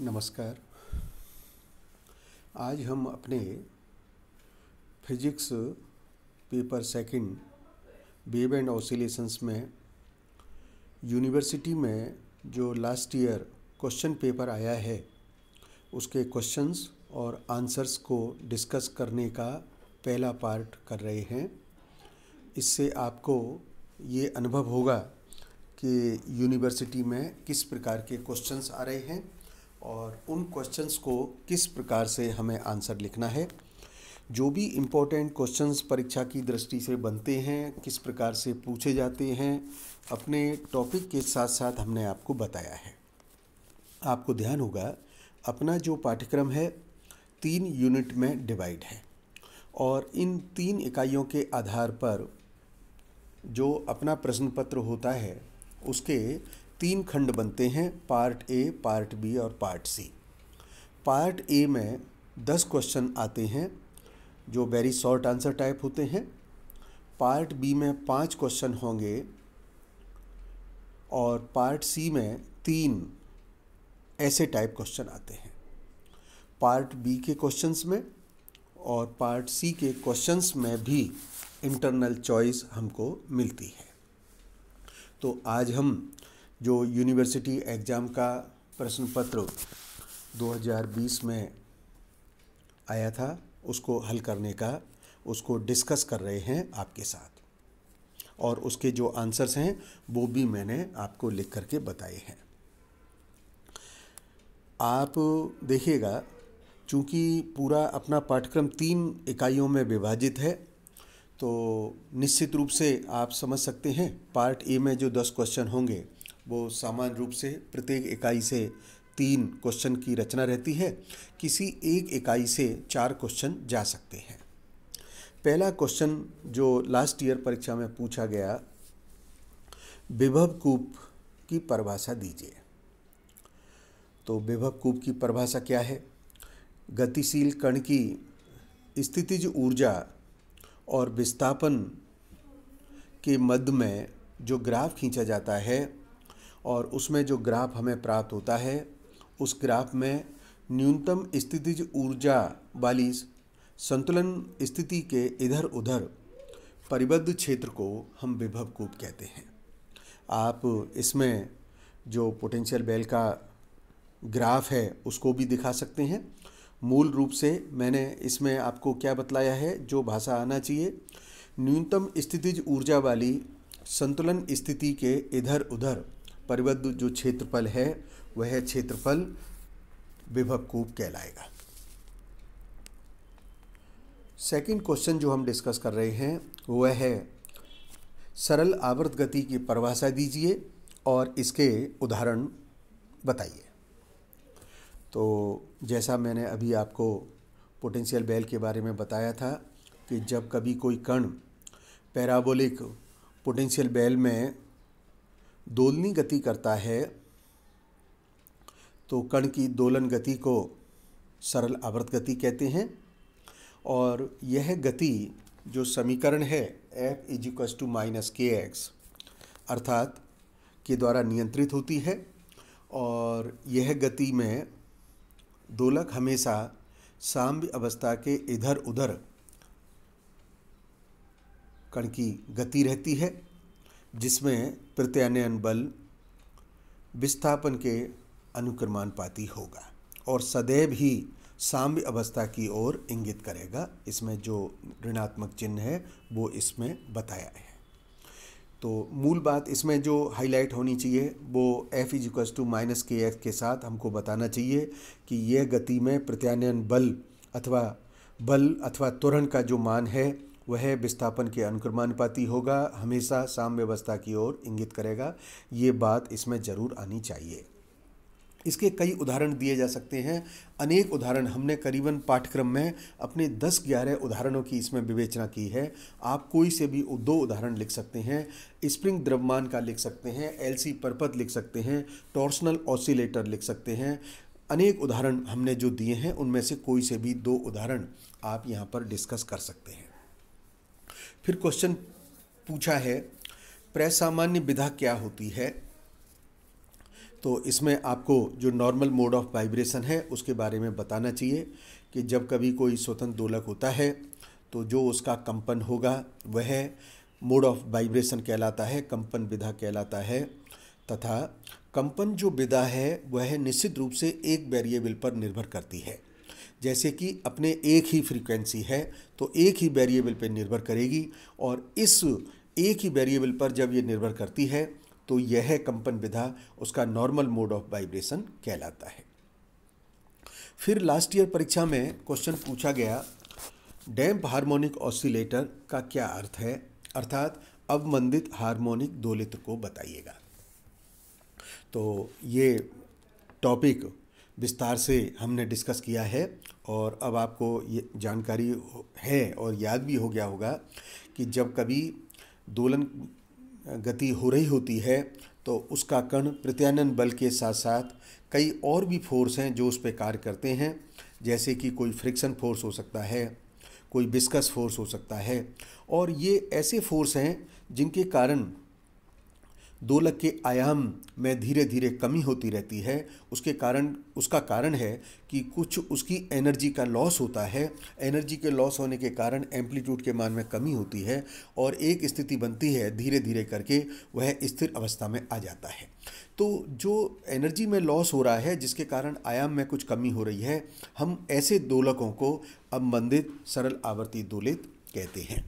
नमस्कार आज हम अपने physics paper second wave and oscillations में यूनिवर्सिटी में जो लास्ट ईयर क्वेश्चन पेपर आया है उसके क्वेश्चंस और आंसर्स को डिस्कस करने का पहला पार्ट कर रहे हैं इससे आपको ये अनुभव होगा कि यूनिवर्सिटी में किस प्रकार के क्वेश्चंस आ रहे हैं और उन क्वेश्चंस को किस प्रकार से हमें आंसर लिखना है जो भी इम्पोर्टेंट क्वेश्चंस परीक्षा की दृष्टि से बनते हैं किस प्रकार से पूछे जाते हैं अपने टॉपिक के साथ साथ हमने आपको बताया है आपको ध्यान होगा अपना जो पाठ्यक्रम है तीन यूनिट में डिवाइड है और इन तीन इकाइयों के आधार पर जो अपना प्रश्न पत्र होता है उसके तीन खंड बनते हैं पार्ट ए पार्ट बी और पार्ट सी पार्ट ए में दस क्वेश्चन आते हैं जो वेरी शॉर्ट आंसर टाइप होते हैं पार्ट बी में पाँच क्वेश्चन होंगे और पार्ट सी में तीन ऐसे टाइप क्वेश्चन आते हैं पार्ट बी के क्वेश्चंस में और पार्ट सी के क्वेश्चंस में भी इंटरनल चॉइस हमको मिलती है तो आज हम जो यूनिवर्सिटी एग्ज़ाम का प्रश्न पत्र 2020 में आया था उसको हल करने का उसको डिस्कस कर रहे हैं आपके साथ और उसके जो आंसर्स हैं वो भी मैंने आपको लिख करके बताए हैं आप देखिएगा चूँकि पूरा अपना पाठ्यक्रम तीन इकाइयों में विभाजित है तो निश्चित रूप से आप समझ सकते हैं पार्ट ए में जो दस क्वेश्चन होंगे वो सामान्य रूप से प्रत्येक इकाई से तीन क्वेश्चन की रचना रहती है किसी एक इकाई से चार क्वेश्चन जा सकते हैं पहला क्वेश्चन जो लास्ट ईयर परीक्षा में पूछा गया विभव कूप की परिभाषा दीजिए तो विभव कूप की परिभाषा क्या है गतिशील कण की स्थितिज ऊर्जा और विस्थापन के मध्य में जो ग्राफ खींचा जाता है और उसमें जो ग्राफ हमें प्राप्त होता है उस ग्राफ में न्यूनतम स्थितिज ऊर्जा वाली संतुलन स्थिति के इधर उधर परिबद्ध क्षेत्र को हम विभव कूप कहते हैं आप इसमें जो पोटेंशियल बेल का ग्राफ है उसको भी दिखा सकते हैं मूल रूप से मैंने इसमें आपको क्या बतलाया है जो भाषा आना चाहिए न्यूनतम स्थितिज ऊर्जा वाली संतुलन स्थिति के इधर उधर परिबद्ध जो क्षेत्रफल है वह क्षेत्रफल विभव कूप कहलाएगा सेकंड क्वेश्चन जो हम डिस्कस कर रहे हैं वह है सरल आवर्त गति की परिभाषा दीजिए और इसके उदाहरण बताइए तो जैसा मैंने अभी आपको पोटेंशियल बेल के बारे में बताया था कि जब कभी कोई कण पैराबोलिक पोटेंशियल बेल में दोलनी गति करता है तो कण की दोलन गति को सरल आवर्त गति कहते हैं और यह गति जो समीकरण है F is equal to minus K x अर्थात के द्वारा नियंत्रित होती है और यह गति में दोलक हमेशा साम्य अवस्था के इधर उधर कण की गति रहती है जिसमें प्रत्यानयन बल विस्थापन के अनुक्रमानुपाती होगा और सदैव ही साम्य अवस्था की ओर इंगित करेगा इसमें जो ऋणात्मक चिन्ह है वो इसमें बताया है तो मूल बात इसमें जो हाईलाइट होनी चाहिए वो F is equals to minus K F के साथ हमको बताना चाहिए कि यह गति में प्रत्यानयन बल अथवा बल अथवा त्वरण का जो मान है वह विस्थापन के अनुक्रमानुपाती होगा हमेशा साम्य अवस्था की ओर इंगित करेगा ये बात इसमें जरूर आनी चाहिए इसके कई उदाहरण दिए जा सकते हैं अनेक उदाहरण हमने करीबन पाठ्यक्रम में अपने 10-11 उदाहरणों की इसमें विवेचना की है आप कोई से भी दो उदाहरण लिख सकते हैं स्प्रिंग द्रव्यमान का लिख सकते हैं एलसी परपत लिख सकते हैं टॉर्सनल ऑसिलेटर लिख सकते हैं अनेक उदाहरण हमने जो दिए हैं उनमें से कोई से भी दो उदाहरण आप यहाँ पर डिस्कस कर सकते हैं फिर क्वेश्चन पूछा है प्रसामान्य विधा क्या होती है तो इसमें आपको जो नॉर्मल मोड ऑफ वाइब्रेशन है उसके बारे में बताना चाहिए कि जब कभी कोई स्वतंत्र दोलक होता है तो जो उसका कंपन होगा वह मोड ऑफ वाइब्रेशन कहलाता है कंपन विधा कहलाता है तथा कंपन जो विधा है वह निश्चित रूप से एक वेरिएबल पर निर्भर करती है जैसे कि अपने एक ही फ्रीक्वेंसी है तो एक ही वेरिएबल पर निर्भर करेगी और इस एक ही वेरिएबल पर जब ये निर्भर करती है तो यह कंपन विधा उसका नॉर्मल मोड ऑफ वाइब्रेशन कहलाता है फिर लास्ट ईयर परीक्षा में क्वेश्चन पूछा गया डैम्प हार्मोनिक ऑसिलेटर का क्या अर्थ है अर्थात अवमंदित हार्मोनिक दोलित को बताइएगा तो ये टॉपिक विस्तार से हमने डिस्कस किया है और अब आपको ये जानकारी है और याद भी हो गया होगा कि जब कभी दोलन गति हो रही होती है तो उसका कण प्रत्यानन बल के साथ साथ कई और भी फोर्स हैं जो उस पर कार्य करते हैं जैसे कि कोई फ्रिक्शन फोर्स हो सकता है कोई बिस्कस फोर्स हो सकता है और ये ऐसे फोर्स हैं जिनके कारण दोलक के आयाम में धीरे धीरे कमी होती रहती है उसके कारण उसका कारण है कि कुछ उसकी एनर्जी का लॉस होता है एनर्जी के लॉस होने के कारण एम्पलीट्यूड के मान में कमी होती है और एक स्थिति बनती है धीरे धीरे करके वह स्थिर अवस्था में आ जाता है तो जो एनर्जी में लॉस हो रहा है जिसके कारण आयाम में कुछ कमी हो रही है हम ऐसे दोलकों को अब सरल आवर्ती दोलित कहते हैं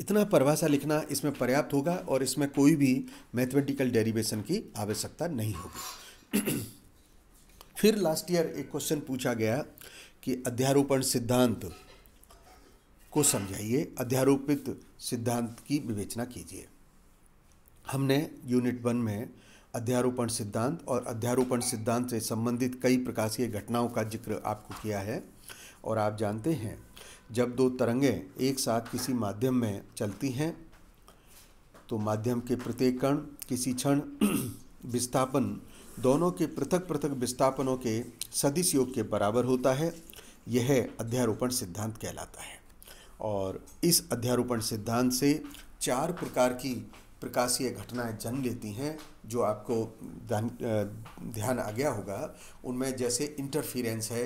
इतना परिभाषा लिखना इसमें पर्याप्त होगा और इसमें कोई भी मैथमेटिकल डेरिवेशन की आवश्यकता नहीं होगी फिर लास्ट ईयर एक क्वेश्चन पूछा गया कि अध्यारोपण सिद्धांत को समझाइए अध्यारोपित सिद्धांत की विवेचना कीजिए हमने यूनिट वन में अध्यारोपण सिद्धांत और अध्यारोपण सिद्धांत से संबंधित कई प्रकाशीय घटनाओं का जिक्र आपको किया है और आप जानते हैं जब दो तरंगें एक साथ किसी माध्यम में चलती हैं तो माध्यम के प्रत्येक कण किसी क्षण विस्थापन दोनों के पृथक पृथक विस्थापनों के सदिश योग के बराबर होता है यह अध्यारोपण सिद्धांत कहलाता है और इस अध्यारोपण सिद्धांत से चार प्रकार की प्रकाशीय घटनाएं जन्म लेती हैं जो आपको ध्यान आ गया होगा उनमें जैसे इंटरफियरेंस है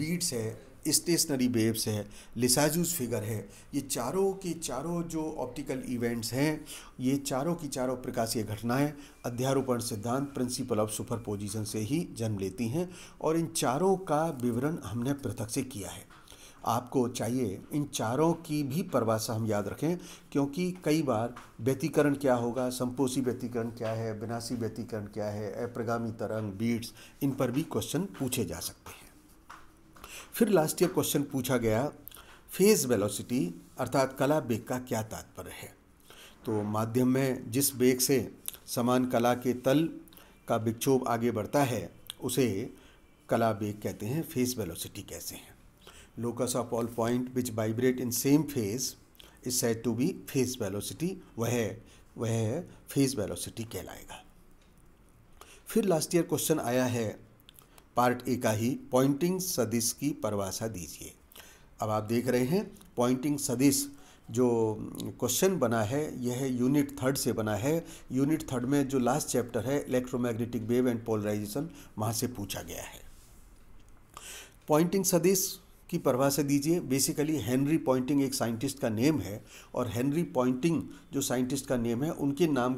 बीड्स है स्टेशनरी वेव्स है लिसाजूस फिगर है ये चारों की चारों जो ऑप्टिकल इवेंट्स हैं ये चारों की चारों प्रकाशीय घटनाएं अध्यारोपण सिद्धांत प्रिंसिपल ऑफ सुपरपोजिशन से ही जन्म लेती हैं और इन चारों का विवरण हमने पृथक से किया है आपको चाहिए इन चारों की भी परिभाषा हम याद रखें क्योंकि कई बार व्यतीकरण क्या होगा संपोषी व्यतीकरण क्या है विनाशी व्यतीकरण क्या है अप्रगामी तरंग बीट्स इन पर भी क्वेश्चन पूछे जा सकते हैं फिर लास्ट ईयर क्वेश्चन पूछा गया फेज वेलोसिटी अर्थात कला बेग का क्या तात्पर्य है तो माध्यम में जिस बेग से समान कला के तल का विक्षोभ आगे बढ़ता है उसे कला बेग कहते हैं फेज वेलोसिटी कैसे हैं locus of all point which vibrate in same phase is said to be phase velocity वह वह फेज वेलोसिटी कहलाएगा फिर लास्ट ईयर क्वेश्चन आया है पार्ट ए का ही पॉइंटिंग सदिश की परिभाषा दीजिए अब आप देख रहे हैं पॉइंटिंग सदिश जो क्वेश्चन बना है यह यूनिट थर्ड से बना है यूनिट थर्ड में जो लास्ट चैप्टर है इलेक्ट्रोमैग्नेटिक वेव एंड पोलराइजेशन वहाँ से पूछा गया है पॉइंटिंग सदिश की परिभाषा दीजिए बेसिकली हेनरी पॉइंटिंग एक साइंटिस्ट का नेम है और हेनरी पॉइंटिंग जो साइंटिस्ट का नेम है उनके नाम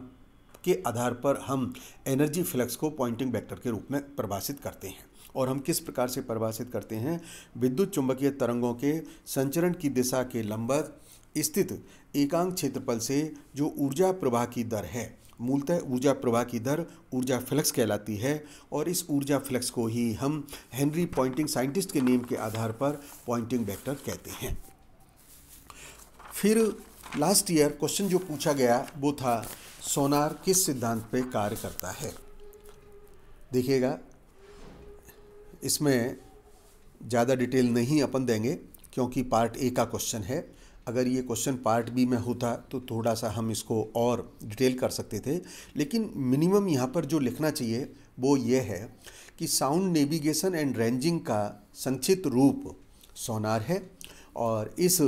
के आधार पर हम एनर्जी फ्लक्स को पॉइंटिंग वेक्टर के रूप में परिभाषित करते हैं और हम किस प्रकार से परिभाषित करते हैं विद्युत चुंबकीय तरंगों के संचरण की दिशा के लंबवत स्थित एकांक क्षेत्रफल से जो ऊर्जा प्रवाह की दर है मूलतः ऊर्जा प्रवाह की दर ऊर्जा फ्लक्स कहलाती है और इस ऊर्जा फ्लक्स को ही हम हेनरी पॉइंटिंग साइंटिस्ट के नेम के आधार पर पॉइंटिंग वेक्टर कहते हैं फिर लास्ट ईयर क्वेश्चन जो पूछा गया वो था सोनार किस सिद्धांत पे कार्य करता है देखिएगा इसमें ज़्यादा डिटेल नहीं अपन देंगे क्योंकि पार्ट ए का क्वेश्चन है अगर ये क्वेश्चन पार्ट बी में होता तो थोड़ा सा हम इसको और डिटेल कर सकते थे लेकिन मिनिमम यहाँ पर जो लिखना चाहिए वो ये है कि साउंड नेविगेशन एंड रेंजिंग का संक्षिप्त रूप सोनार है और इस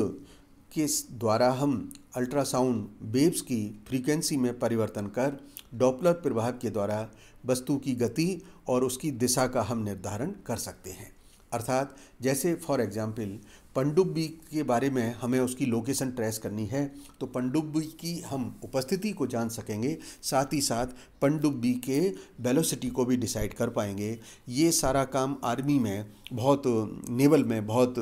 के द्वारा हम अल्ट्रासाउंड वेव्स की फ्रीक्वेंसी में परिवर्तन कर डॉपलर प्रभाव के द्वारा वस्तु की गति और उसकी दिशा का हम निर्धारण कर सकते हैं अर्थात जैसे फॉर एग्ज़ाम्पल पंडुब्बी के बारे में हमें उसकी लोकेशन ट्रेस करनी है तो पंडुब्बी की हम उपस्थिति को जान सकेंगे साथ ही साथ पंडुब्बी के वेलोसिटी को भी डिसाइड कर पाएंगे ये सारा काम आर्मी में बहुत नेवल में बहुत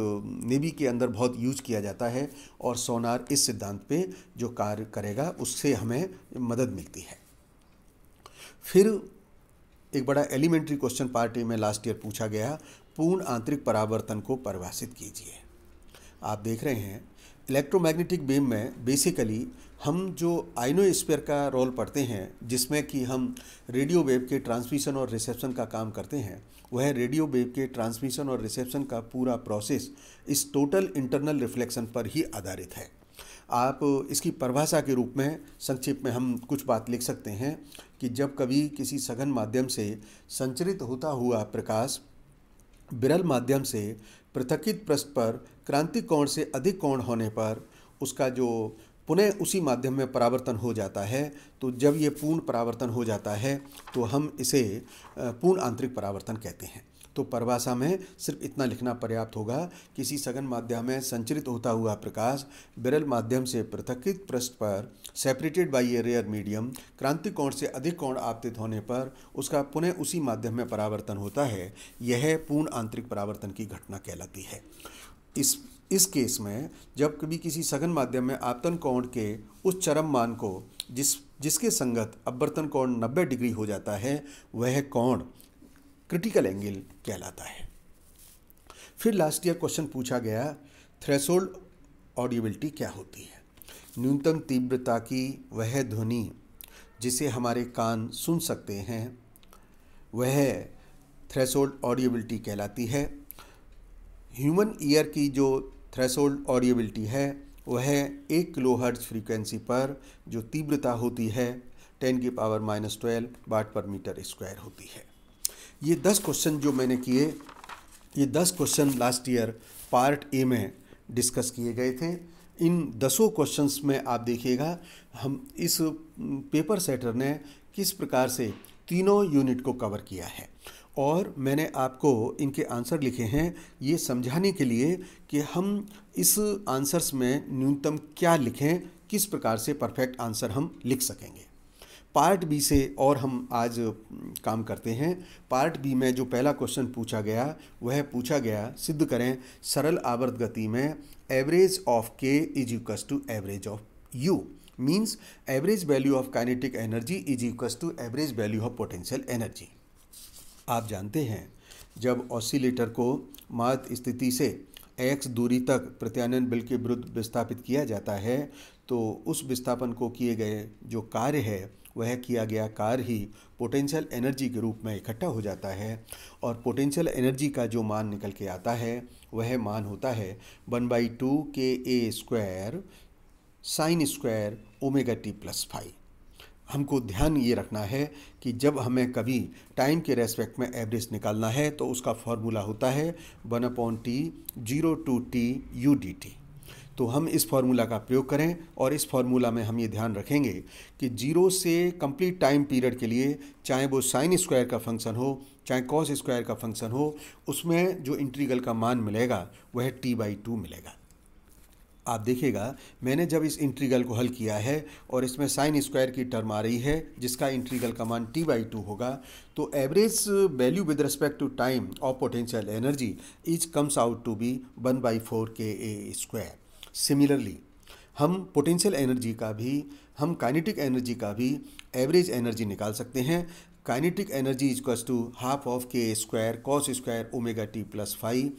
नेवी के अंदर बहुत यूज किया जाता है और सोनार इस सिद्धांत पे जो कार्य करेगा उससे हमें मदद मिलती है फिर एक बड़ा एलिमेंट्री क्वेश्चन पार्टी में लास्ट ईयर पूछा गया पूर्ण आंतरिक परावर्तन को परिभाषित कीजिए आप देख रहे हैं इलेक्ट्रोमैग्नेटिक बीम में बेसिकली हम जो आइनोस्फेयर का रोल पढ़ते हैं जिसमें कि हम रेडियो वेव के ट्रांसमिशन और रिसेप्शन का काम करते हैं वह रेडियो वेव के ट्रांसमिशन और रिसेप्शन का पूरा प्रोसेस इस टोटल इंटरनल रिफ्लेक्शन पर ही आधारित है आप इसकी परिभाषा के रूप में संक्षिप में हम कुछ बात लिख सकते हैं कि जब कभी किसी सघन माध्यम से संचरित होता हुआ प्रकाश विरल माध्यम से पृथकित पृष्ठ पर क्रांति कोण से अधिक कोण होने पर उसका जो पुनः उसी माध्यम में परावर्तन हो जाता है तो जब ये पूर्ण परावर्तन हो जाता है तो हम इसे पूर्ण आंतरिक परावर्तन कहते हैं तो परवासा में सिर्फ इतना लिखना पर्याप्त होगा किसी सघन माध्यम में संचरित होता हुआ प्रकाश बिरल माध्यम से पृथकित पृष्ठ पर separated by a rare medium क्रांति कोण से अधिक कोण आपतित होने पर उसका पुनः उसी माध्यम में परावर्तन होता है यह पूर्ण आंतरिक परावर्तन की घटना कहलाती है इस इस केस में जब कभी किसी सघन माध्यम में आपतन कोण के उस चरम मान को जिस जिसके संगत अपवर्तन कोण 90 डिग्री हो जाता है वह कोण क्रिटिकल एंगल कहलाता है फिर लास्ट ईयर क्वेश्चन पूछा गया थ्रेसोल्ड ऑडियोबिलिटी क्या होती है न्यूनतम तीव्रता की वह ध्वनि जिसे हमारे कान सुन सकते हैं वह थ्रेसोल्ड ऑडियबिलिटी कहलाती है ह्यूमन ईयर की जो थ्रेसोल्ड ऑडियबिलिटी है वह एक किलो हर्ट्ज फ्रीक्वेंसी पर जो तीव्रता होती है टेन की पावर माइनस ट्वेल्व बाट पर मीटर स्क्वायर होती है ये दस क्वेश्चन जो मैंने किए ये दस question last year part A में डिस्कस किए गए थे इन दसों क्वेश्चंस में आप देखिएगा हम इस पेपर सेटर ने किस प्रकार से तीनों यूनिट को कवर किया है और मैंने आपको इनके आंसर लिखे हैं ये समझाने के लिए कि हम इस आंसर्स में न्यूनतम क्या लिखें किस प्रकार से परफेक्ट आंसर हम लिख सकेंगे पार्ट बी से और हम आज काम करते हैं पार्ट बी में जो पहला क्वेश्चन पूछा गया वह पूछा गया सिद्ध करें सरल आवर्त गति में average of K is equals to average of U means average value of kinetic energy is equals to average value of potential energy आप जानते हैं जब ऑसिलेटर को मात स्थिति से एक्स दूरी तक प्रत्यानयन बिल के विरुद्ध विस्थापित किया जाता है तो उस विस्थापन को किए गए जो कार्य है वह किया गया कार्य ही पोटेंशियल एनर्जी के रूप में इकट्ठा हो जाता है और पोटेंशियल एनर्जी का जो मान निकल के आता है वह मान होता है one by two K A square sine square omega T plus five हमको ध्यान ये रखना है कि जब हमें कभी टाइम के रेस्पेक्ट में एवरेज निकालना है तो उसका फॉर्मूला होता है one upon T zero to T U D T तो हम इस फार्मूला का प्रयोग करें और इस फार्मूला में हम ये ध्यान रखेंगे कि जीरो से कंप्लीट टाइम पीरियड के लिए चाहे वो साइन स्क्वायर का फंक्शन हो चाहे कॉस स्क्वायर का फंक्शन हो उसमें जो इंटीग्रल का मान मिलेगा वह टी बाई टू मिलेगा आप देखिएगा मैंने जब इस इंटीग्रल को हल किया है और इसमें साइन स्क्वायर की टर्म आ रही है जिसका इंटीग्रल का मान टी बाई टू होगा तो average value with respect to time of potential energy is comes out to be one by four K A square similarly हम पोटेंशियल एनर्जी का भी हम काइनेटिक एनर्जी का भी एवरेज एनर्जी निकाल सकते हैं kinetic energy is equals to half of K square cos square omega T plus five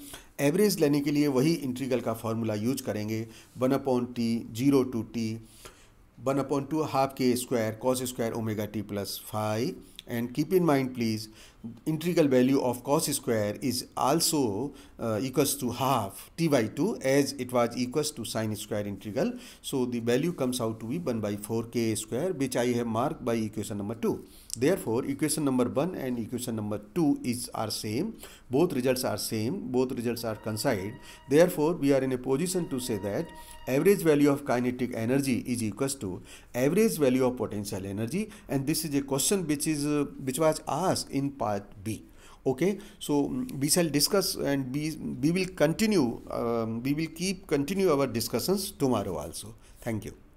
average लेने के लिए वही इंट्रीगल का फॉर्मूला यूज करेंगे one upon T zero to T one upon two half K square cos square omega T plus five and keep in mind please integral value of cos square is also uh, equals to half t by 2 as it was equals to sine square integral. So the value comes out to be 1 by 4 k square which I have marked by equation number 2. Therefore equation number 1 and equation number 2 is are same. Both results are same. Both results are considered. Therefore we are in a position to say that average value of kinetic energy is equals to average value of potential energy and this is a question which is uh, which was asked in part B okay so mm, we shall discuss and we we will continue um, we will keep continue our discussions tomorrow also thank you